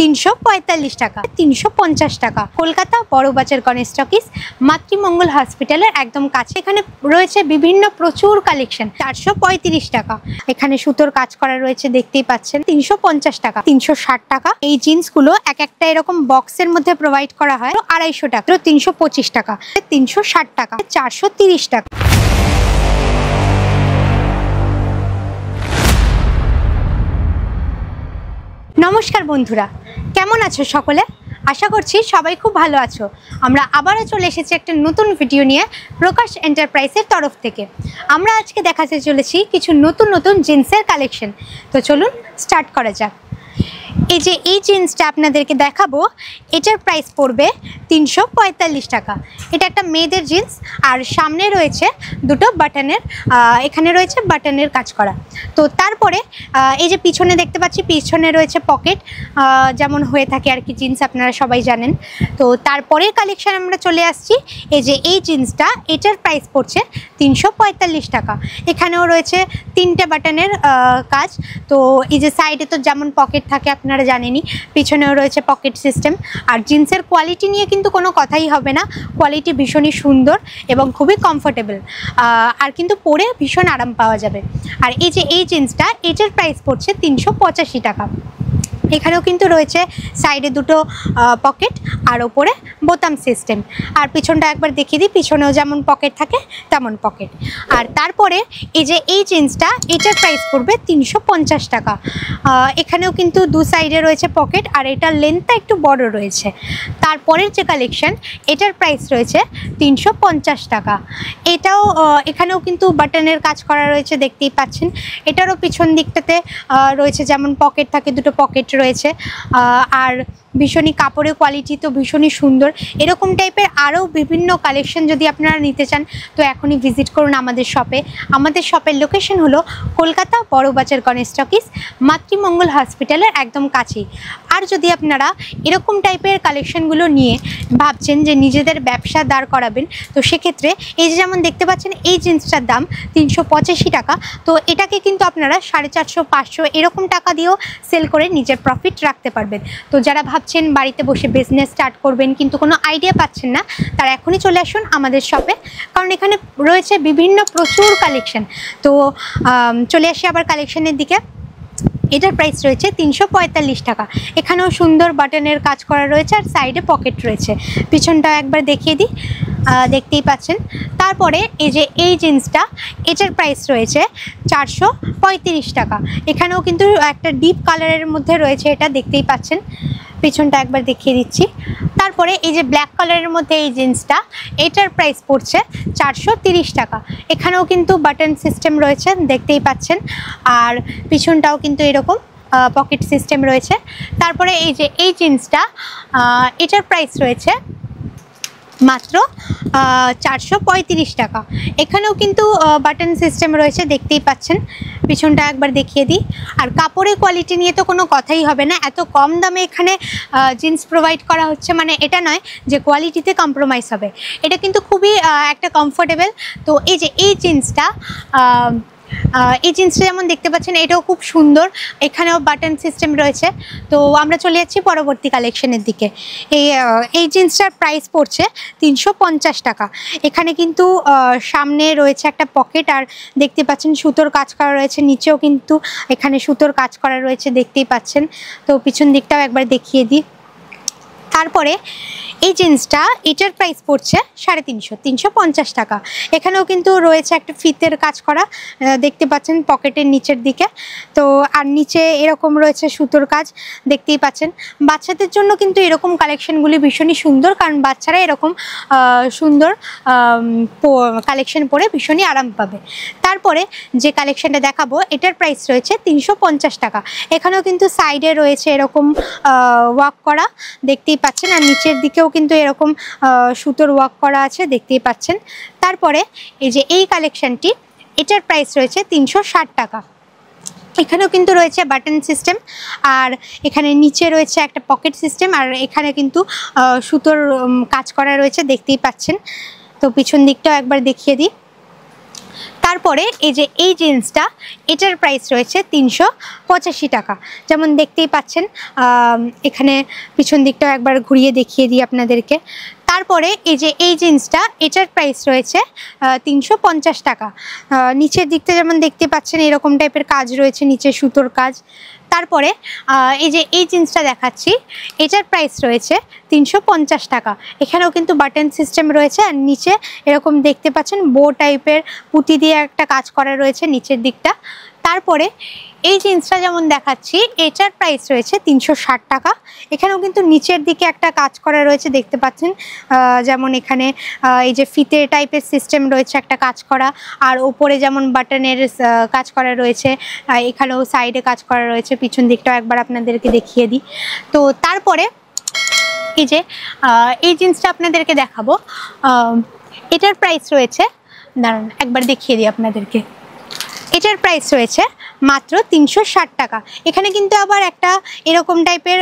তিনশো পঁয়তাল্লিশ টাকা তিনশো পঞ্চাশ টাকা কলকাতা বড় বাজার গণেশ টকিস মাতৃমঙ্গল হসপিটালের একদম কাছে এখানে রয়েছে বিভিন্ন প্রচুর কালেকশন চারশো পঁয়ত্রিশ টাকা এখানে সুতোর কাজ করা রয়েছে দেখতেই পাচ্ছেন তিনশো পঞ্চাশ টাকা তিনশো ষাট টাকা এই জিন্সগুলো এক একটা এরকম বক্সের মধ্যে প্রোভাইড করা হয় আড়াইশো টাকা তিনশো পঁচিশ টাকা তিনশো ষাট টাকা চারশো তিরিশ টাকা নমস্কার বন্ধুরা কেমন আছো সকলে আশা করছি সবাই খুব ভালো আছো আমরা আবারও চলে এসেছি একটা নতুন ভিডিও নিয়ে প্রকাশ এন্টারপ্রাইজের তরফ থেকে আমরা আজকে দেখাতে চলেছি কিছু নতুন নতুন জিন্সের কালেকশন তো চলুন স্টার্ট করা যাক এই যে এই জিন্সটা আপনাদেরকে দেখাবো এটার প্রাইস পড়বে তিনশো টাকা এটা একটা মেয়েদের জিন্স আর সামনে রয়েছে দুটো বাটনের এখানে রয়েছে বাটনের কাজ করা তো তারপরে এই যে পিছনে দেখতে পাচ্ছি পিছনে রয়েছে পকেট যেমন হয়ে থাকে আর কি জিন্স আপনারা সবাই জানেন তো তারপরের কালেকশান আমরা চলে আসছি এই যে এই জিন্সটা এটার প্রাইস পড়ছে তিনশো টাকা এখানেও রয়েছে তিনটে বাটনের কাজ তো এই যে সাইডে তো যেমন পকেট থাকে আপনারা জানেনই পিছনেও রয়েছে পকেট সিস্টেম আর জিন্সের কোয়ালিটি নিয়ে কিন্তু কোনো কথাই হবে না কোয়ালিটি ভীষণই সুন্দর এবং খুবই কমফোর্টেবল আর কিন্তু পরে ভীষণ আরাম পাওয়া যাবে আর এই যে এই জিন্সটা এটার প্রাইস পড়ছে তিনশো টাকা এখানেও কিন্তু রয়েছে সাইডে দুটো পকেট আর ওপরে বোতাম সিস্টেম আর পিছনটা একবার দেখিয়ে দিই পিছনেও যেমন পকেট থাকে তেমন পকেট আর তারপরে এই যে এই জিন্সটা এটার প্রাইস পড়বে তিনশো পঞ্চাশ টাকা এখানেও কিন্তু দু সাইডে রয়েছে পকেট আর এটার লেন্থটা একটু বড় রয়েছে তারপরের যে কালেকশন এটার প্রাইস রয়েছে তিনশো পঞ্চাশ টাকা এটাও এখানেও কিন্তু বাটনের কাজ করা রয়েছে দেখতেই পাচ্ছেন এটারও পিছন দিকটাতে রয়েছে যেমন পকেট থাকে দুটো পকেট রয়েছে আর ভীষণই কাপড়ের কোয়ালিটি তো ভীষণই সুন্দর এরকম টাইপের আরও বিভিন্ন কালেকশন যদি আপনারা নিতে চান তো এখনই ভিজিট করুন আমাদের শপে আমাদের শপের লোকেশন হলো কলকাতা বড়বাজার গণেশ টকিস মাতৃমঙ্গল হসপিটালের একদম কাছেই আর যদি আপনারা এরকম টাইপের কালেকশনগুলো নিয়ে ভাবছেন যে নিজেদের ব্যবসা দাঁড় করাবেন তো সেক্ষেত্রে এই যে যেমন দেখতে পাচ্ছেন এই জিন্সটার দাম তিনশো টাকা তো এটাকে কিন্তু আপনারা সাড়ে চারশো পাঁচশো এরকম টাকা দিয়েও সেল করে নিজের প্রফিট রাখতে পারবেন তো যারা ভাবছেন বাড়িতে বসে বিজনেস স্টার্ট করবেন কিন্তু কোনো আইডিয়া পাচ্ছেন না তারা এখনই চলে আসুন আমাদের শপে কারণ এখানে রয়েছে বিভিন্ন প্রচুর কালেকশন তো চলে আসি আবার কালেকশনের দিকে এটার প্রাইস রয়েছে তিনশো পঁয়তাল্লিশ টাকা এখানেও সুন্দর বাটনের কাজ করা রয়েছে আর সাইডে পকেট রয়েছে পিছনটা একবার দেখিয়ে দিই দেখতেই পাচ্ছেন তারপরে এই যে এই জিন্সটা এটার প্রাইস রয়েছে চারশো পঁয়ত্রিশ টাকা এখানেও কিন্তু একটা ডিপ কালারের মধ্যে রয়েছে এটা দেখতেই পাচ্ছেন পিছনটা একবার দেখিয়ে দিচ্ছি তারপরে এই যে ব্ল্যাক কালারের মধ্যে এই জিন্সটা এটার প্রাইস পড়ছে চারশো টাকা এখানেও কিন্তু বাটন সিস্টেম রয়েছে দেখতেই পাচ্ছেন আর পিছনটাও কিন্তু এরকম পকেট সিস্টেম রয়েছে তারপরে এই যে এই জিন্সটা এটার প্রাইস রয়েছে মাত্র চারশো টাকা এখানেও কিন্তু বাটন সিস্টেম রয়েছে দেখতেই পাচ্ছেন পিছনটা একবার দেখিয়ে দিই আর কাপড়ের কোয়ালিটি নিয়ে তো কোনো কথাই হবে না এত কম দামে এখানে জিন্স প্রোভাইড করা হচ্ছে মানে এটা নয় যে কোয়ালিটিতে কম্প্রোমাইজ হবে এটা কিন্তু খুবই একটা কমফোর্টেবল তো এই যে এই জিন্সটা এই জিন্সটা যেমন দেখতে পাচ্ছেন এটাও খুব সুন্দর এখানেও বাটন সিস্টেম রয়েছে তো আমরা চলে যাচ্ছি পরবর্তী কালেকশনের দিকে এই এই জিন্সটার প্রাইস পড়ছে তিনশো টাকা এখানে কিন্তু সামনে রয়েছে একটা পকেট আর দেখতে পাচ্ছেন সুতোর কাজ করা রয়েছে নিচেও কিন্তু এখানে সুতোর কাজ করা রয়েছে দেখতেই পাচ্ছেন তো পিছন দিকটাও একবার দেখিয়ে দিই তারপরে এই জিন্সটা এটার প্রাইস পড়ছে সাড়ে তিনশো তিনশো পঞ্চাশ টাকা এখানেও কিন্তু রয়েছে একটা ফিতের কাজ করা দেখতে পাচ্ছেন পকেটের নিচের দিকে তো আর নিচে এরকম রয়েছে সুতোর কাজ দেখতেই পাচ্ছেন বাচ্চাদের জন্য কিন্তু এরকম কালেকশনগুলি ভীষণই সুন্দর কারণ বাচ্চারা এরকম সুন্দর কালেকশন পরে ভীষণই আরাম পাবে তারপরে যে কালেকশানটা দেখাবো এটার প্রাইস রয়েছে তিনশো টাকা এখানেও কিন্তু সাইডে রয়েছে এরকম ওয়াক করা দেখতেই পাচ্ছেন আর নিচের দিকেও কিন্তু এরকম সুতোর ওয়াক করা আছে দেখতেই পাচ্ছেন তারপরে এই যে এই কালেকশানটি এটার প্রাইস রয়েছে তিনশো টাকা এখানেও কিন্তু রয়েছে বাটন সিস্টেম আর এখানে নিচে রয়েছে একটা পকেট সিস্টেম আর এখানে কিন্তু সুতোর কাজ করা রয়েছে দেখতেই পাচ্ছেন তো পিছন দিকটাও একবার দেখিয়ে দিই তারপরে এই যে এই জিন্সটা এটার প্রাইস রয়েছে তিনশো পঁচাশি টাকা যেমন দেখতেই পাচ্ছেন এখানে পিছন দিকটাও একবার ঘুরিয়ে দেখিয়ে দিই আপনাদেরকে তারপরে এই যে এই জিন্সটা এটার প্রাইস রয়েছে তিনশো টাকা নিচের দিকটা যেমন দেখতে পাচ্ছেন এরকম টাইপের কাজ রয়েছে নিচে সুতোর কাজ তারপরে এই যে এই জিন্সটা দেখাচ্ছি এটার প্রাইস রয়েছে তিনশো টাকা এখানেও কিন্তু বাটন সিস্টেম রয়েছে আর নিচে এরকম দেখতে পাচ্ছেন বো টাইপের পুঁতি দিয়ে একটা কাজ করা রয়েছে নিচের দিকটা তারপরে এই জিন্সটা যেমন দেখাচ্ছি এটার প্রাইস রয়েছে তিনশো টাকা এখানেও কিন্তু নিচের দিকে একটা কাজ করা রয়েছে দেখতে পাচ্ছেন যেমন এখানে এই যে ফিতে টাইপের সিস্টেম রয়েছে একটা কাজ করা আর ওপরে যেমন বাটনের কাজ করা রয়েছে এখানেও সাইডে কাজ করা রয়েছে পিছন দিকটাও একবার আপনাদেরকে দেখিয়ে দিই তো তারপরে এই যে এই জিন্সটা আপনাদেরকে দেখাবো এটার প্রাইস রয়েছে দাঁড়ান একবার দেখিয়ে দিই আপনাদেরকে এটার প্রাইস রয়েছে মাত্র তিনশো টাকা এখানে কিন্তু আবার একটা এরকম টাইপের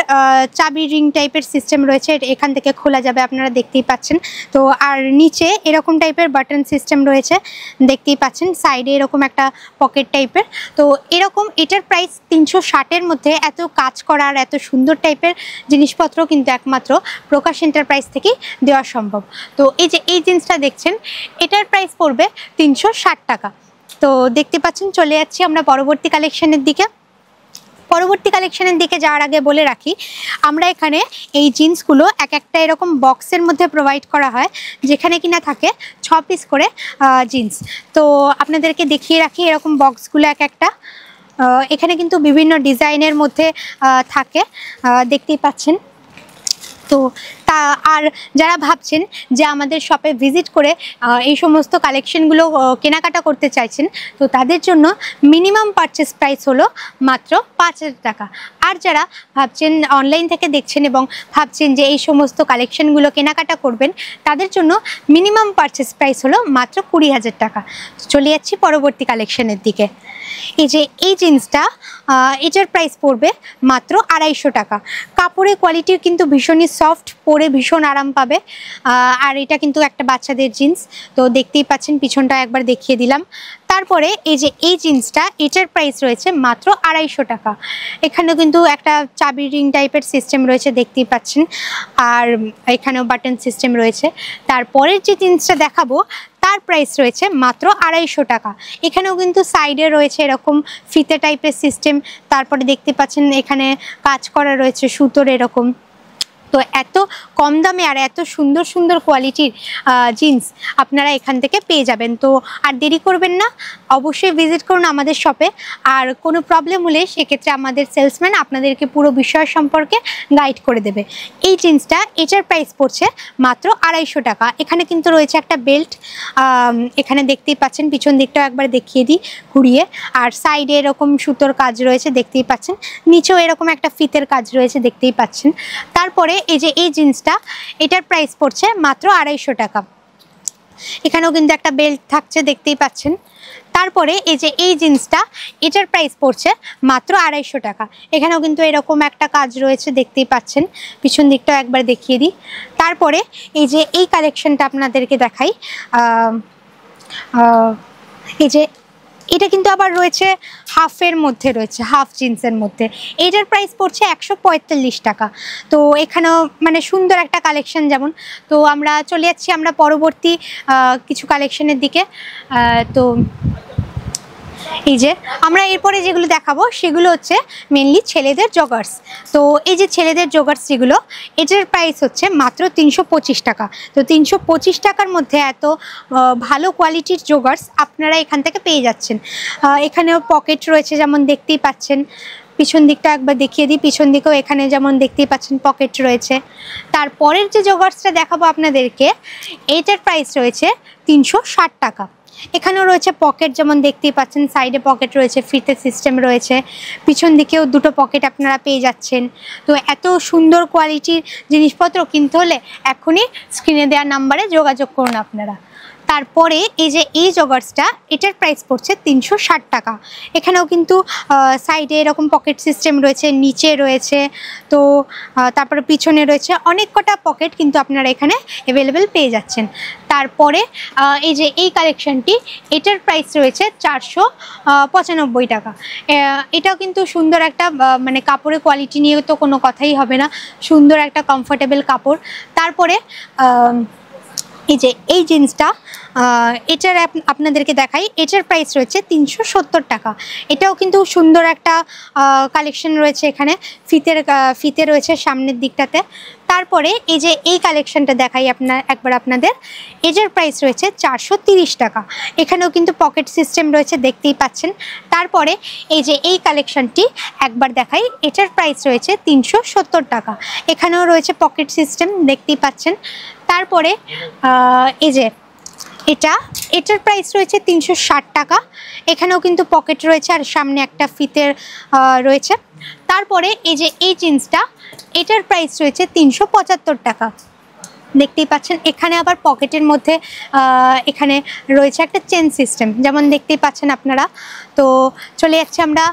চাবি রিং টাইপের সিস্টেম রয়েছে এখান থেকে খোলা যাবে আপনারা দেখতেই পাচ্ছেন তো আর নিচে এরকম টাইপের বাটন সিস্টেম রয়েছে দেখতেই পাচ্ছেন সাইডে এরকম একটা পকেট টাইপের তো এরকম এটার প্রাইস তিনশো ষাটের মধ্যে এত কাজ করার এত সুন্দর টাইপের জিনিসপত্র কিন্তু একমাত্র প্রকাশ এন্টারপ্রাইজ থেকেই দেওয়া সম্ভব তো এই যে এই জিনিসটা দেখছেন এটার প্রাইস পড়বে তিনশো টাকা তো দেখতে পাচ্ছেন চলে যাচ্ছি আমরা পরবর্তী কালেকশনের দিকে পরবর্তী কালেকশনের দিকে যাওয়ার আগে বলে রাখি আমরা এখানে এই জিন্সগুলো এক একটা এরকম বক্সের মধ্যে প্রোভাইড করা হয় যেখানে কিনা থাকে ছ পিস করে জিন্স তো আপনাদেরকে দেখিয়ে রাখি এরকম বক্সগুলো এক একটা এখানে কিন্তু বিভিন্ন ডিজাইনের মধ্যে থাকে দেখতেই পাচ্ছেন তো তা আর যারা ভাবছেন যে আমাদের শপে ভিজিট করে এই সমস্ত কালেকশনগুলো কেনাকাটা করতে চাইছেন তো তাদের জন্য মিনিমাম পারচেস প্রাইস হলো মাত্র পাঁচ টাকা আর যারা ভাবছেন অনলাইন থেকে দেখছেন এবং ভাবছেন যে এই সমস্ত কালেকশনগুলো কেনাকাটা করবেন তাদের জন্য মিনিমাম পারচেস প্রাইস হলো মাত্র কুড়ি হাজার টাকা চলে যাচ্ছি পরবর্তী কালেকশনের দিকে এই যে এই জিন্সটা এটার প্রাইস পড়বে মাত্র আড়াইশো টাকা কাপড়ের কোয়ালিটিও কিন্তু ভীষণই সফট পরে পরে ভীষণ আরাম পাবে আর এটা কিন্তু একটা বাচ্চাদের জিন্স তো দেখতেই পাচ্ছেন পিছনটা একবার দেখিয়ে দিলাম তারপরে এই যে এই জিন্সটা এটার প্রাইস রয়েছে মাত্র আড়াইশো টাকা এখানেও কিন্তু একটা চাবি রিং টাইপের সিস্টেম রয়েছে দেখতেই পাচ্ছেন আর এখানেও বাটন সিস্টেম রয়েছে তারপরের যে জিন্সটা দেখাবো তার প্রাইস রয়েছে মাত্র আড়াইশো টাকা এখানেও কিন্তু সাইডে রয়েছে এরকম ফিতে টাইপের সিস্টেম তারপরে দেখতে পাচ্ছেন এখানে কাজ করা রয়েছে সুতোর এরকম তো এত কম দামে আর এত সুন্দর সুন্দর কোয়ালিটির জিন্স আপনারা এখান থেকে পেয়ে যাবেন তো আর দেরি করবেন না অবশ্যই ভিজিট করুন আমাদের শপে আর কোনো প্রবলেম হলে সেক্ষেত্রে আমাদের সেলসম্যান আপনাদেরকে পুরো বিষয় সম্পর্কে গাইড করে দেবে এই জিন্সটা এটার প্রাইস পড়ছে মাত্র আড়াইশো টাকা এখানে কিন্তু রয়েছে একটা বেল্ট এখানে দেখতেই পাচ্ছেন পিছন দিকটাও একবার দেখিয়ে দিই ঘুরিয়ে আর সাইডে এরকম সুতোর কাজ রয়েছে দেখতেই পাচ্ছেন নিচেও এরকম একটা ফিতের কাজ রয়েছে দেখতেই পাচ্ছেন তারপরে এই যে এই জিন্সটা এটার প্রাইস পড়ছে মাত্র আড়াইশো টাকা এখানেও কিন্তু একটা বেল্ট থাকছে দেখতেই পাচ্ছেন তারপরে এই যে এই জিন্সটা এটার প্রাইস পড়ছে মাত্র আড়াইশো টাকা এখানেও কিন্তু এরকম একটা কাজ রয়েছে দেখতেই পাচ্ছেন পিছন দিকটাও একবার দেখিয়ে দিই তারপরে এই যে এই কালেকশনটা আপনাদেরকে দেখাই এই যে এটা কিন্তু আবার রয়েছে হাফের মধ্যে রয়েছে হাফ জিন্সের মধ্যে এটার প্রাইস পড়ছে একশো পঁয়তাল্লিশ টাকা তো এখানেও মানে সুন্দর একটা কালেকশন যেমন তো আমরা চলে যাচ্ছি আমরা পরবর্তী কিছু কালেকশনের দিকে তো এই যে আমরা এরপরে যেগুলো দেখাবো সেগুলো হচ্ছে মেনলি ছেলেদের জগার্স তো এই যে ছেলেদের জগার্স যেগুলো এটার প্রাইস হচ্ছে মাত্র তিনশো টাকা তো তিনশো টাকার মধ্যে এত ভালো কোয়ালিটির জগার্স আপনারা এখান থেকে পেয়ে যাচ্ছেন এখানেও পকেট রয়েছে যেমন দেখতেই পাচ্ছেন পিছন দিকটা একবার দেখিয়ে দিই পিছন দিকেও এখানে যেমন দেখতেই পাচ্ছেন পকেট রয়েছে তারপরের যে জগার্সটা দেখাবো আপনাদেরকে এইটার প্রাইস রয়েছে তিনশো টাকা এখানেও রয়েছে পকেট যেমন দেখতেই পাচ্ছেন সাইডে পকেট রয়েছে ফিতে সিস্টেম রয়েছে পিছন দিকেও দুটো পকেট আপনারা পেয়ে যাচ্ছেন তো এত সুন্দর কোয়ালিটির জিনিসপত্র কিনতে হলে এখনই স্ক্রিনে দেওয়া নাম্বারে যোগাযোগ করুন আপনারা তারপরে এই যে এই জগার্সটা এটার প্রাইস পড়ছে তিনশো টাকা এখানেও কিন্তু সাইডে এরকম পকেট সিস্টেম রয়েছে নিচে রয়েছে তো তারপরে পিছনে রয়েছে অনেক কটা পকেট কিন্তু আপনারা এখানে অ্যাভেলেবেল পেয়ে যাচ্ছেন তারপরে এই যে এই কালেকশানটি এটার প্রাইস রয়েছে চারশো পঁচানব্বই টাকা এটাও কিন্তু সুন্দর একটা মানে কাপড়ের কোয়ালিটি নিয়ে তো কোনো কথাই হবে না সুন্দর একটা কমফোর্টেবল কাপড় তারপরে এই যে এই জিন্সটা এটার আপনাদেরকে দেখাই এটার প্রাইস রয়েছে তিনশো টাকা এটাও কিন্তু সুন্দর একটা কালেকশন রয়েছে এখানে ফিতের ফিতে রয়েছে সামনের দিকটাতে তারপরে এই যে এই কালেকশানটা দেখাই আপনার একবার আপনাদের এজের প্রাইস রয়েছে চারশো টাকা এখানেও কিন্তু পকেট সিস্টেম রয়েছে দেখতেই পাচ্ছেন তারপরে এই যে এই কালেকশানটি একবার দেখাই এটার প্রাইস রয়েছে তিনশো টাকা এখানেও রয়েছে পকেট সিস্টেম দেখতেই পাচ্ছেন তারপরে এই যে এটা এটার প্রাইস রয়েছে তিনশো টাকা এখানেও কিন্তু পকেট রয়েছে আর সামনে একটা ফিতের রয়েছে তারপরে এই যে এই জিন্সটা এটার প্রাইস রয়েছে তিনশো টাকা দেখতেই পাচ্ছেন এখানে আবার পকেটের মধ্যে এখানে রয়েছে একটা চেন সিস্টেম যেমন দেখতেই পাচ্ছেন আপনারা তো চলে যাচ্ছি আমরা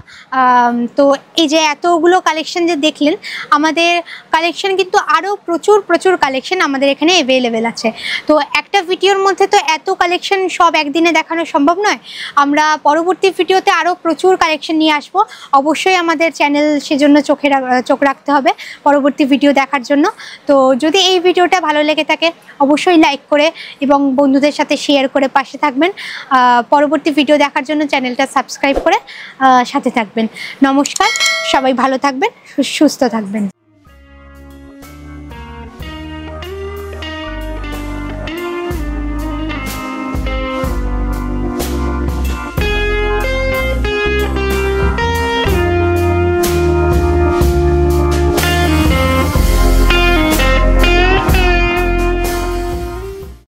তো এই যে এতগুলো কালেকশন যে দেখলেন আমাদের কালেকশন কিন্তু আরও প্রচুর প্রচুর কালেকশন আমাদের এখানে অ্যাভেলেবেল আছে তো একটা ভিডিওর মধ্যে তো এত কালেকশন সব একদিনে দেখানো সম্ভব নয় আমরা পরবর্তী ভিডিওতে আরও প্রচুর কালেকশন নিয়ে আসব অবশ্যই আমাদের চ্যানেল সেজন্য চোখে চোখ রাখতে হবে পরবর্তী ভিডিও দেখার জন্য তো যদি এই ভিডিওটা ভালো লেগে থাকে অবশ্যই লাইক করে এবং বন্ধুদের সাথে শেয়ার করে পাশে থাকবেন পরবর্তী ভিডিও দেখার জন্য চ্যানেলটা সাবস্ক্রাইব সাবস্ক্রাইব করে সাথে থাকবেন নমস্কার সবাই ভালো থাকবেন সুস্থ থাকবেন